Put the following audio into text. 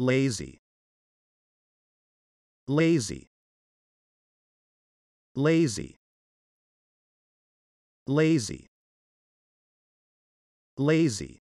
lazy lazy lazy lazy lazy